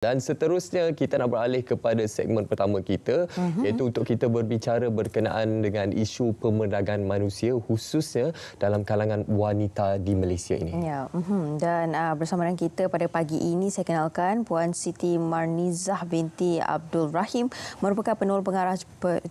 Dan seterusnya kita nak beralih kepada segmen pertama kita uh-huh. iaitu untuk kita berbicara berkenaan dengan isu pemerdagangan manusia khususnya dalam kalangan wanita di Malaysia ini. Ya, uh-huh. dan uh, bersama dengan kita pada pagi ini saya kenalkan Puan Siti Marnizah binti Abdul Rahim merupakan penol pengarah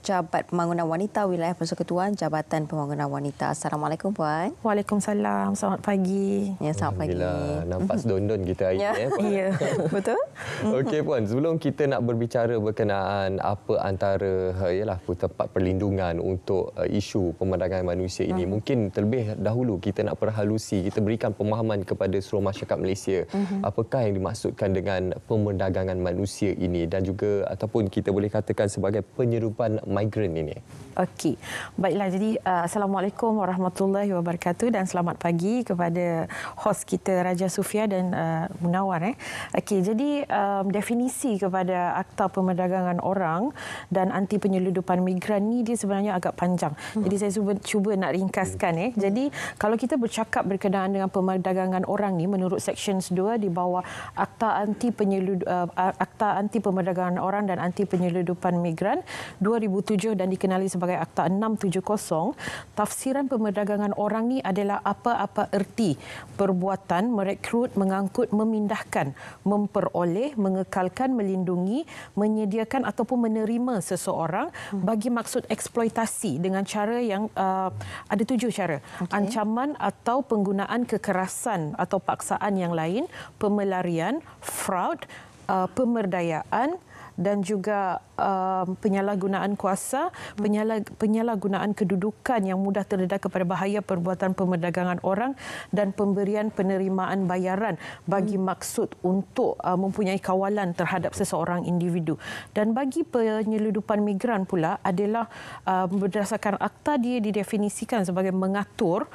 Jabat Pembangunan Wanita Wilayah Persekutuan Jabatan Pembangunan Wanita. Assalamualaikum Puan. Waalaikumsalam. Selamat pagi. Ya, selamat pagi. Nampak mhm. sedondon kita hari ini. Ya, ya Puan. Ya, betul. Okey puan, sebelum kita nak berbicara berkenaan apa antara ialah eh, tempat perlindungan untuk eh, isu pemandangan manusia ini, hmm. mungkin terlebih dahulu kita nak perhalusi, kita berikan pemahaman kepada seluruh masyarakat Malaysia, hmm. apakah yang dimaksudkan dengan pemandangan manusia ini dan juga ataupun kita boleh katakan sebagai penyerupan migran ini. Okey. Baiklah jadi uh, assalamualaikum warahmatullahi wabarakatuh dan selamat pagi kepada host kita Raja Sufia dan uh, Munawar eh. Okey, jadi um, definisi kepada akta pemerdagangan orang dan anti penyeludupan migran ni dia sebenarnya agak panjang. Hmm. Jadi saya cuba, cuba nak ringkaskan eh. Hmm. Jadi kalau kita bercakap berkenaan dengan pemerdagangan orang ni menurut sections 2 di bawah akta anti penyelud uh, akta anti pemerdagangan orang dan anti penyeludupan migran 2007 dan dikenali sebagai Akta 670, tafsiran pemerdagangan orang ni adalah apa-apa erti perbuatan merekrut, mengangkut, memindahkan, memperoleh, mengekalkan, melindungi, menyediakan ataupun menerima seseorang hmm. bagi maksud eksploitasi dengan cara yang uh, ada tujuh cara. Okay. Ancaman atau penggunaan kekerasan atau paksaan yang lain, pemelarian, fraud, uh, pemerdayaan dan juga Um, penyalahgunaan kuasa, penyalahgunaan kedudukan yang mudah terdedah kepada bahaya perbuatan pemerdagangan orang dan pemberian penerimaan bayaran bagi hmm. maksud untuk uh, mempunyai kawalan terhadap seseorang individu. Dan bagi penyeludupan migran pula adalah uh, berdasarkan akta dia didefinisikan sebagai mengatur,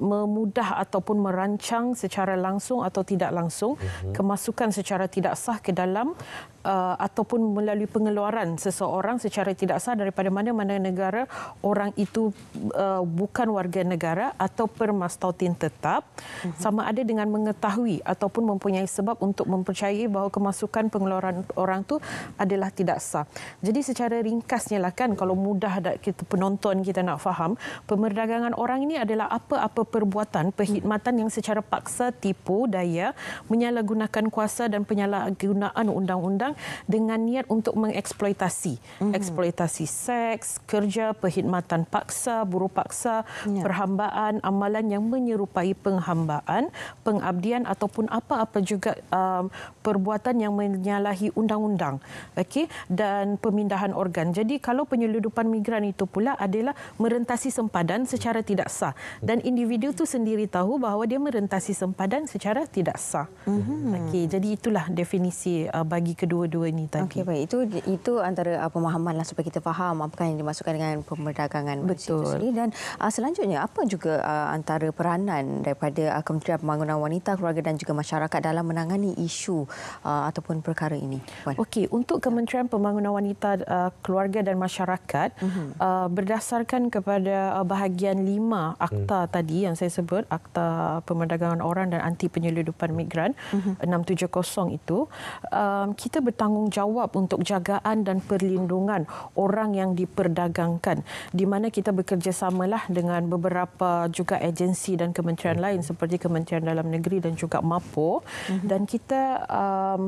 memudah ataupun merancang secara langsung atau tidak langsung mhm. kemasukan secara tidak sah ke dalam uh, ataupun melalui pengeluaran keluaran seseorang secara tidak sah daripada mana-mana negara orang itu uh, bukan warga negara atau permastautin tetap mm-hmm. sama ada dengan mengetahui ataupun mempunyai sebab untuk mempercayai bahawa kemasukan pengeluaran orang tu adalah tidak sah. Jadi secara ringkasnya lah kan kalau mudah dah kita penonton kita nak faham pemerdagangan orang ini adalah apa-apa perbuatan perkhidmatan yang secara paksa tipu daya menyalahgunakan kuasa dan penyalahgunaan undang-undang dengan niat untuk mengeks eksploitasi. Mm-hmm. Eksploitasi seks, kerja, perkhidmatan paksa, buruh paksa, yeah. perhambaan, amalan yang menyerupai penghambaan, pengabdian ataupun apa-apa juga um, perbuatan yang menyalahi undang-undang. Okey, dan pemindahan organ. Jadi kalau penyeludupan migran itu pula adalah merentasi sempadan secara tidak sah dan individu itu sendiri tahu bahawa dia merentasi sempadan secara tidak sah. Mm-hmm. Okey, jadi itulah definisi uh, bagi kedua-dua ini tadi. Okey, baik. Itu itu antara uh, pemahaman lah supaya kita faham apa yang dimasukkan dengan pemerdagangan Betul. sendiri dan uh, selanjutnya apa juga uh, antara peranan daripada uh, Kementerian Pembangunan Wanita, Keluarga dan juga Masyarakat dalam menangani isu uh, ataupun perkara ini. Okey, untuk ya. Kementerian Pembangunan Wanita, uh, Keluarga dan Masyarakat uh-huh. uh, berdasarkan kepada uh, bahagian lima akta uh tadi yang saya sebut akta pemerdagangan orang dan anti penyeludupan migran mhm. uh-huh. 670 itu um, kita bertanggungjawab untuk jagaan pembinaan dan perlindungan orang yang diperdagangkan di mana kita bekerjasamalah dengan beberapa juga agensi dan kementerian lain seperti Kementerian Dalam Negeri dan juga MAPO mhm. dan kita um,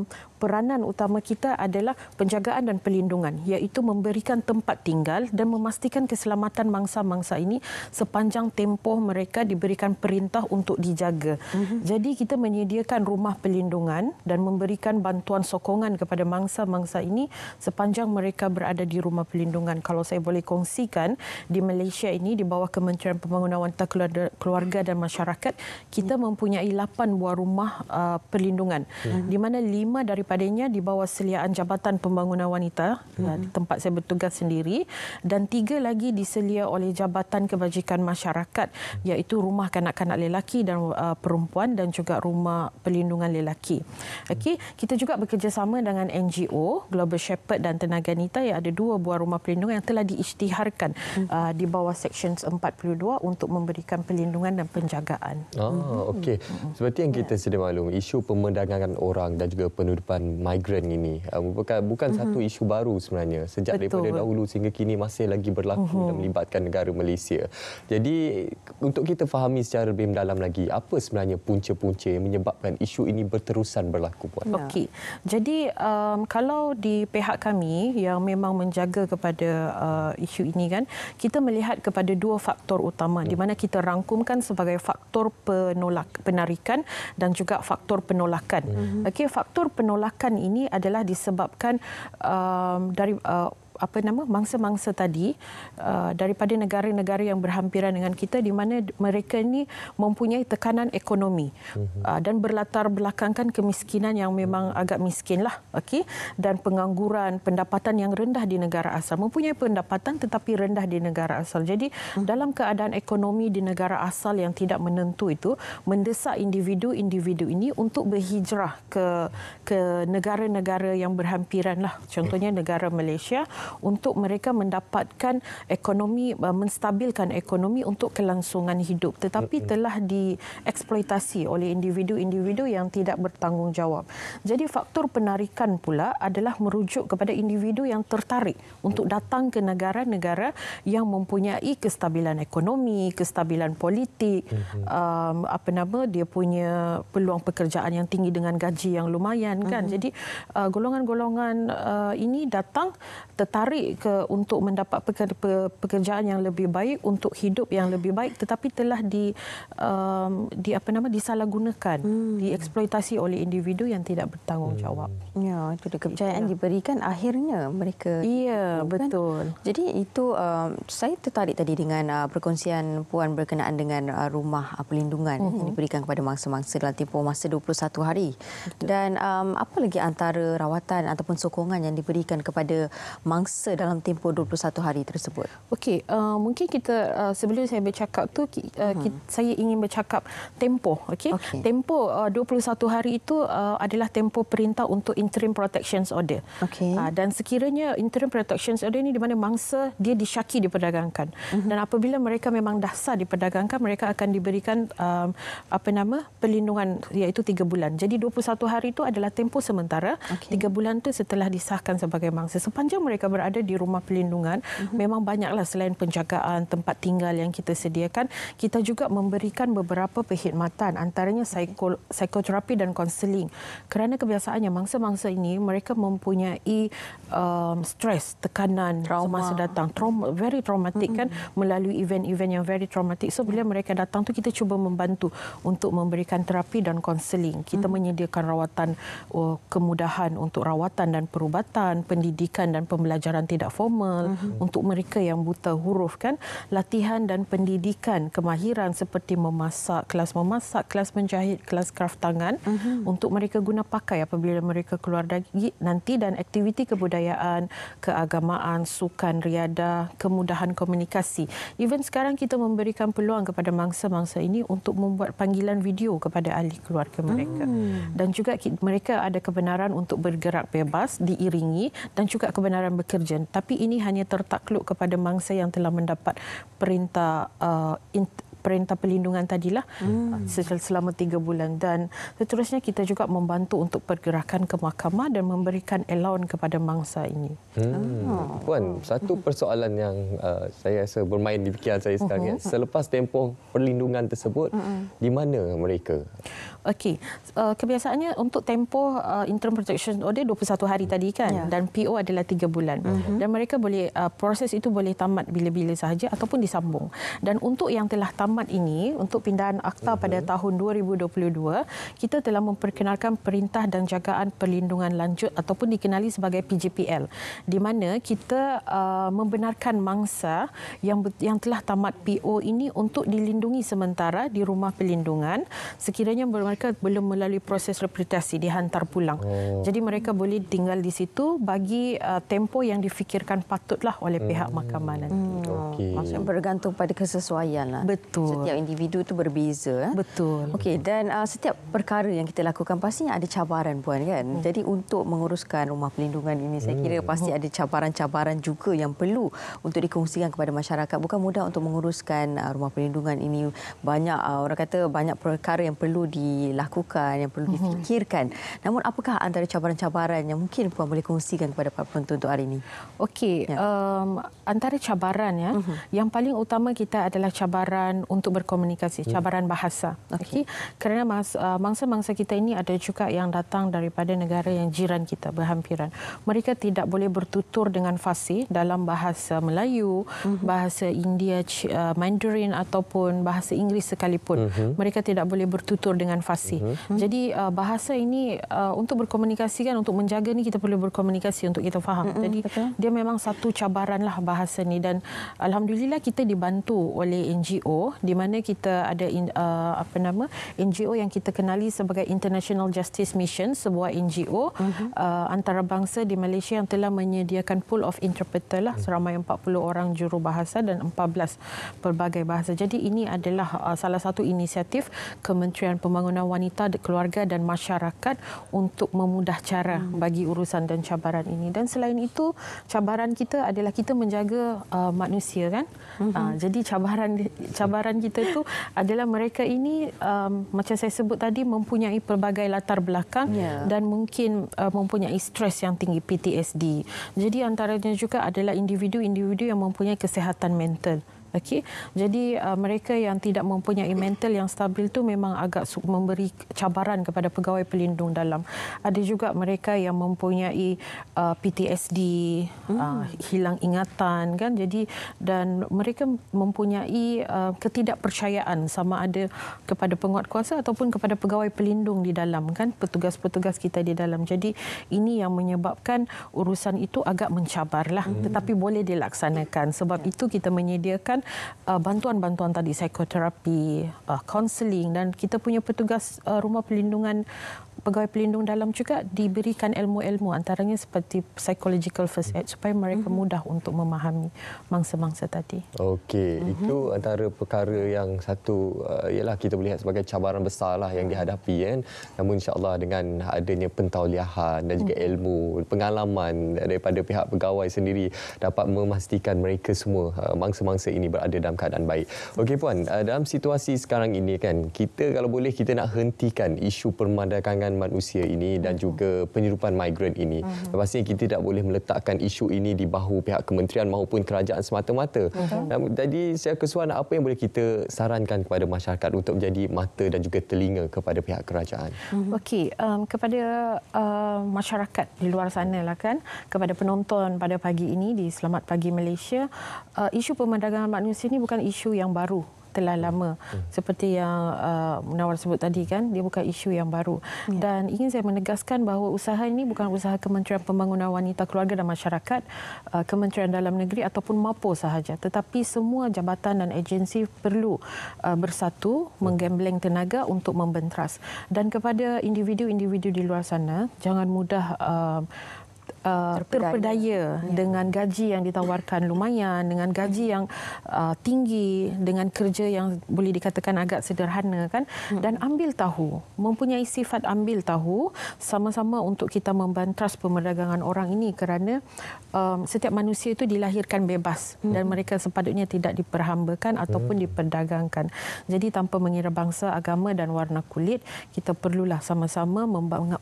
peranan utama kita adalah penjagaan dan pelindungan iaitu memberikan tempat tinggal dan memastikan keselamatan mangsa-mangsa ini sepanjang tempoh mereka diberikan perintah untuk dijaga. Mhm. Jadi kita menyediakan rumah pelindungan dan memberikan bantuan sokongan kepada mangsa-mangsa ini sepanjang mereka berada di rumah pelindungan. Kalau saya boleh kongsikan di Malaysia ini di bawah Kementerian Pembangunan Wanita Keluarga dan Masyarakat kita hmm. mempunyai 8 buah rumah uh, perlindungan uh-huh. Hmm. di mana 5 daripada daripadanya di bawah seliaan Jabatan Pembangunan Wanita ya, mm-hmm. tempat saya bertugas sendiri dan tiga lagi diselia oleh Jabatan Kebajikan Masyarakat iaitu rumah kanak-kanak lelaki dan uh, perempuan dan juga rumah pelindungan lelaki. Okay, kita juga bekerjasama dengan NGO Global Shepherd dan Tenaga Nita yang ada dua buah rumah pelindungan yang telah diisytiharkan mm-hmm. uh, di bawah Sections 42 untuk memberikan perlindungan dan penjagaan. Oh, ah, okay. Mm-hmm. Seperti yang kita yeah. sedia maklum, isu pemandangan orang dan juga penudupan kehidupan migran ini uh, bukan bukan mm satu isu baru sebenarnya sejak Betul. daripada dahulu sehingga kini masih lagi berlaku uh-huh. dan melibatkan negara Malaysia. Jadi untuk kita fahami secara lebih mendalam lagi apa sebenarnya punca-punca yang menyebabkan isu ini berterusan berlaku buat. Ya. Okey. Jadi um, kalau di pihak kami yang memang menjaga kepada uh, isu ini kan kita melihat kepada dua faktor utama hmm. di mana kita rangkumkan sebagai faktor penolak penarikan dan juga faktor penolakan. Hmm. Mhm. Okey faktor penolakan penolakan ini adalah disebabkan um, dari uh, apa nama mangsa-mangsa tadi uh, daripada negara-negara yang berhampiran dengan kita di mana mereka ini mempunyai tekanan ekonomi mhm. uh, dan berlatar belakangkan kemiskinan yang memang mhm. agak miskin lah okay dan pengangguran pendapatan yang rendah di negara asal mempunyai pendapatan tetapi rendah di negara asal jadi mhm. dalam keadaan ekonomi di negara asal yang tidak menentu itu mendesak individu-individu ini untuk berhijrah ke ke negara-negara yang berhampiran lah contohnya negara Malaysia untuk mereka mendapatkan ekonomi eh, menstabilkan ekonomi untuk kelangsungan hidup tetapi telah dieksploitasi oleh individu-individu yang tidak bertanggungjawab. Jadi faktor penarikan pula adalah merujuk kepada individu yang tertarik untuk datang ke negara-negara yang mempunyai kestabilan ekonomi, kestabilan politik, um, apa nama dia punya peluang pekerjaan yang tinggi dengan gaji yang lumayan kan. Uh-huh. Jadi uh, golongan-golongan uh, ini datang tetapi tertarik ke untuk mendapat pekerjaan yang lebih baik untuk hidup yang lebih baik tetapi telah di um, di apa nama disalahgunakan hmm. dieksploitasi oleh individu yang tidak bertanggungjawab hmm. ya itu kepercayaan ya. diberikan akhirnya mereka iya kan? betul jadi itu uh, saya tertarik tadi dengan uh, perkongsian puan berkenaan dengan uh, rumah uh, perlindungan uh-huh. yang mhm. diberikan kepada mangsa-mangsa dalam tempoh masa 21 hari betul. dan um, apa lagi antara rawatan ataupun sokongan yang diberikan kepada mangsa bangsa dalam tempoh 21 hari tersebut? Okey, uh, mungkin kita uh, sebelum saya bercakap tu uh, hmm. kita, saya ingin bercakap tempoh, okey. Okay. Tempoh uh, 21 hari itu uh, adalah tempoh perintah untuk interim protections order. Okey. Uh, dan sekiranya interim protections order ini di mana mangsa dia disyaki diperdagangkan hmm. dan apabila mereka memang dah sah diperdagangkan, mereka akan diberikan uh, apa nama perlindungan iaitu 3 bulan. Jadi 21 hari itu adalah tempoh sementara. Okay. 3 bulan tu setelah disahkan sebagai mangsa sepanjang mereka berada di rumah pelindungan mm-hmm. memang banyaklah selain penjagaan, tempat tinggal yang kita sediakan, kita juga memberikan beberapa perkhidmatan antaranya psiko, psikoterapi dan konseling. Kerana kebiasaannya mangsa-mangsa ini mereka mempunyai um, stres, tekanan trauma masa datang, trauma very traumatic mm-hmm. kan melalui event-event yang very traumatic. So bila ya. mereka datang tu kita cuba membantu untuk memberikan terapi dan konseling. Kita mm-hmm. menyediakan rawatan oh, kemudahan untuk rawatan dan perubatan, pendidikan dan pembelajaran pengajaran tidak formal mm -hmm. untuk mereka yang buta huruf kan latihan dan pendidikan kemahiran seperti memasak kelas memasak kelas menjahit kelas kraft tangan mm -hmm. untuk mereka guna pakai apabila mereka keluar lagi nanti dan aktiviti kebudayaan keagamaan sukan riada kemudahan komunikasi even sekarang kita memberikan peluang kepada mangsa-mangsa ini untuk membuat panggilan video kepada ahli keluarga mereka mm. dan juga mereka ada kebenaran untuk bergerak bebas diiringi dan juga kebenaran pekerja. Tapi ini hanya tertakluk kepada mangsa yang telah mendapat perintah uh, perintah perlindungan tadilah hmm. selama tiga bulan dan seterusnya kita juga membantu untuk pergerakan ke mahkamah dan memberikan elaun kepada mangsa ini. Hmm. hmm. Oh. Puan, satu hmm. persoalan yang uh, saya rasa bermain di fikiran saya sekarang uh-huh. ya. selepas tempoh perlindungan tersebut uh-huh. di mana mereka? Okey, uh, kebiasaannya untuk tempoh uh, interim protection order 21 hari tadi kan yeah. dan PO adalah 3 bulan uh-huh. dan mereka boleh uh, proses itu boleh tamat bila-bila sahaja ataupun disambung. Dan untuk yang telah tamat Jumaat ini untuk pindahan akta uh-huh. pada tahun 2022, kita telah memperkenalkan Perintah dan Jagaan Perlindungan Lanjut ataupun dikenali sebagai PJPL di mana kita uh, membenarkan mangsa yang yang telah tamat PO ini untuk dilindungi sementara di rumah perlindungan sekiranya mereka belum melalui proses reputasi dihantar pulang. Oh. Jadi mereka boleh tinggal di situ bagi uh, tempoh yang difikirkan patutlah oleh pihak hmm. mahkamah nanti. Hmm. Okay. Maksudnya bergantung pada kesesuaian. Lah. Betul. Betul. Setiap individu itu berbeza. Eh? Betul. Okey dan uh, setiap perkara yang kita lakukan pastinya ada cabaran puan kan. Hmm. Jadi untuk menguruskan rumah pelindungan ini saya kira hmm. pasti ada cabaran-cabaran juga yang perlu untuk dikongsikan kepada masyarakat. Bukan mudah untuk menguruskan uh, rumah pelindungan ini. Banyak uh, orang kata banyak perkara yang perlu dilakukan, yang perlu hmm. difikirkan. Hmm. Namun apakah antara cabaran-cabaran yang mungkin puan boleh kongsikan kepada para penonton untuk hari ini? Okey, ya. um, antara cabaran ya. Hmm. Yang paling utama kita adalah cabaran untuk berkomunikasi ya. cabaran bahasa okey okay. kerana uh, mangsa-mangsa uh, kita ini ada juga yang datang daripada negara yang jiran kita berhampiran mereka tidak boleh bertutur dengan fasih dalam bahasa Melayu mm-hmm. bahasa India uh, Mandarin ataupun bahasa Inggeris sekalipun mm-hmm. mereka tidak boleh bertutur dengan fasih mm-hmm. jadi uh, bahasa ini uh, untuk berkomunikasi kan untuk menjaga ni kita perlu berkomunikasi untuk kita faham mm-hmm. jadi okay. dia memang satu cabaran lah bahasa ni dan alhamdulillah kita dibantu oleh NGO di mana kita ada in, uh, apa nama NGO yang kita kenali sebagai International Justice Mission sebuah NGO mm-hmm. uh, antarabangsa di Malaysia yang telah menyediakan pool of interpreter lah hmm. seramai 40 orang juru bahasa dan 14 pelbagai bahasa. Jadi ini adalah uh, salah satu inisiatif Kementerian Pembangunan Wanita, Keluarga dan Masyarakat untuk memudah cara mm-hmm. bagi urusan dan cabaran ini. Dan selain itu cabaran kita adalah kita menjaga uh, manusia kan. Mm-hmm. Uh, jadi cabaran cabaran sasaran kita tu adalah mereka ini um, macam saya sebut tadi mempunyai pelbagai latar belakang yeah. dan mungkin uh, mempunyai stres yang tinggi PTSD. Jadi antaranya juga adalah individu-individu yang mempunyai kesehatan mental. Okey. Jadi uh, mereka yang tidak mempunyai mental yang stabil tu memang agak memberi cabaran kepada pegawai pelindung dalam. Ada juga mereka yang mempunyai uh, PTSD, hmm. uh, hilang ingatan kan. Jadi dan mereka mempunyai uh, ketidakpercayaan sama ada kepada penguat kuasa ataupun kepada pegawai pelindung di dalam kan petugas-petugas kita di dalam. Jadi ini yang menyebabkan urusan itu agak mencabarlah hmm. tetapi boleh dilaksanakan. Sebab ya. itu kita menyediakan Uh, bantuan-bantuan tadi psikoterapi, uh, counseling dan kita punya petugas uh, rumah perlindungan pegawai pelindung dalam juga diberikan ilmu-ilmu antaranya seperti psychological first aid supaya mereka mm-hmm. mudah untuk memahami mangsa-mangsa tadi. Okey, mm-hmm. itu antara perkara yang satu uh, ialah kita boleh lihat sebagai cabaran besarlah yang dihadapi kan. Namun insya-Allah dengan adanya pentauliahan dan juga mm-hmm. ilmu, pengalaman daripada pihak pegawai sendiri dapat memastikan mereka semua uh, mangsa-mangsa ini berada dalam keadaan baik. Okey puan, uh, dalam situasi sekarang ini kan, kita kalau boleh kita nak hentikan isu permandangan pergerakan manusia ini dan juga penyerupan migran ini. Uh-huh. Mhm. Pastinya kita tidak boleh meletakkan isu ini di bahu pihak kementerian maupun kerajaan semata-mata. Uh-huh. jadi saya kesuan apa yang boleh kita sarankan kepada masyarakat untuk menjadi mata dan juga telinga kepada pihak kerajaan. Uh-huh. Okey, um, kepada uh, masyarakat di luar sana lah kan, kepada penonton pada pagi ini di Selamat Pagi Malaysia, uh, isu pemandangan manusia ini bukan isu yang baru telah hmm. lama hmm. seperti yang uh, Munawar sebut tadi kan dia bukan isu yang baru ya. dan ingin saya menegaskan bahawa usaha ini bukan usaha Kementerian Pembangunan Wanita Keluarga dan Masyarakat uh, Kementerian Dalam Negeri ataupun MAPO sahaja tetapi semua jabatan dan agensi perlu uh, bersatu menggembleng tenaga untuk membentras dan kepada individu-individu di luar sana jangan mudah uh, uh, terpedaya, terpedaya ya. dengan gaji yang ditawarkan lumayan, dengan gaji hmm. yang uh, tinggi, dengan kerja yang boleh dikatakan agak sederhana kan, hmm. dan ambil tahu, mempunyai sifat ambil tahu sama-sama untuk kita membantas pemerdagangan orang ini kerana um, setiap manusia itu dilahirkan bebas hmm. dan mereka sepatutnya tidak diperhambakan ataupun hmm. diperdagangkan. Jadi tanpa mengira bangsa, agama dan warna kulit, kita perlulah sama-sama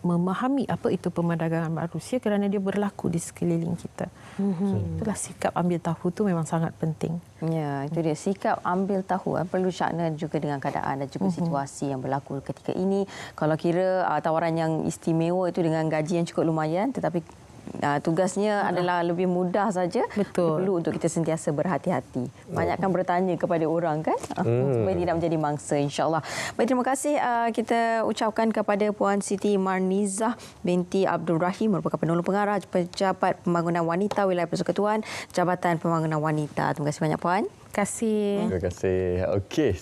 memahami apa itu pemerdagangan manusia kerana dia berlaku di sekeliling kita. Okay. Mm-hmm. Itulah sikap ambil tahu tu memang sangat penting. Ya, itu dia. Sikap ambil tahu eh, perlu syakna juga dengan keadaan dan juga mm-hmm. situasi yang berlaku ketika ini. Kalau kira ah, tawaran yang istimewa itu dengan gaji yang cukup lumayan tetapi uh, tugasnya uh -huh. adalah lebih mudah saja. Betul. Perlu untuk kita sentiasa berhati-hati. Banyakkan oh. bertanya kepada orang kan ah, hmm. supaya tidak menjadi mangsa insyaAllah. Baik terima kasih uh, kita ucapkan kepada Puan Siti Marnizah binti Abdul Rahim merupakan penolong pengarah pejabat pembangunan wanita wilayah Persekutuan Jabatan Pembangunan Wanita. Terima kasih banyak Puan. Terima kasih. Terima kasih. Okey.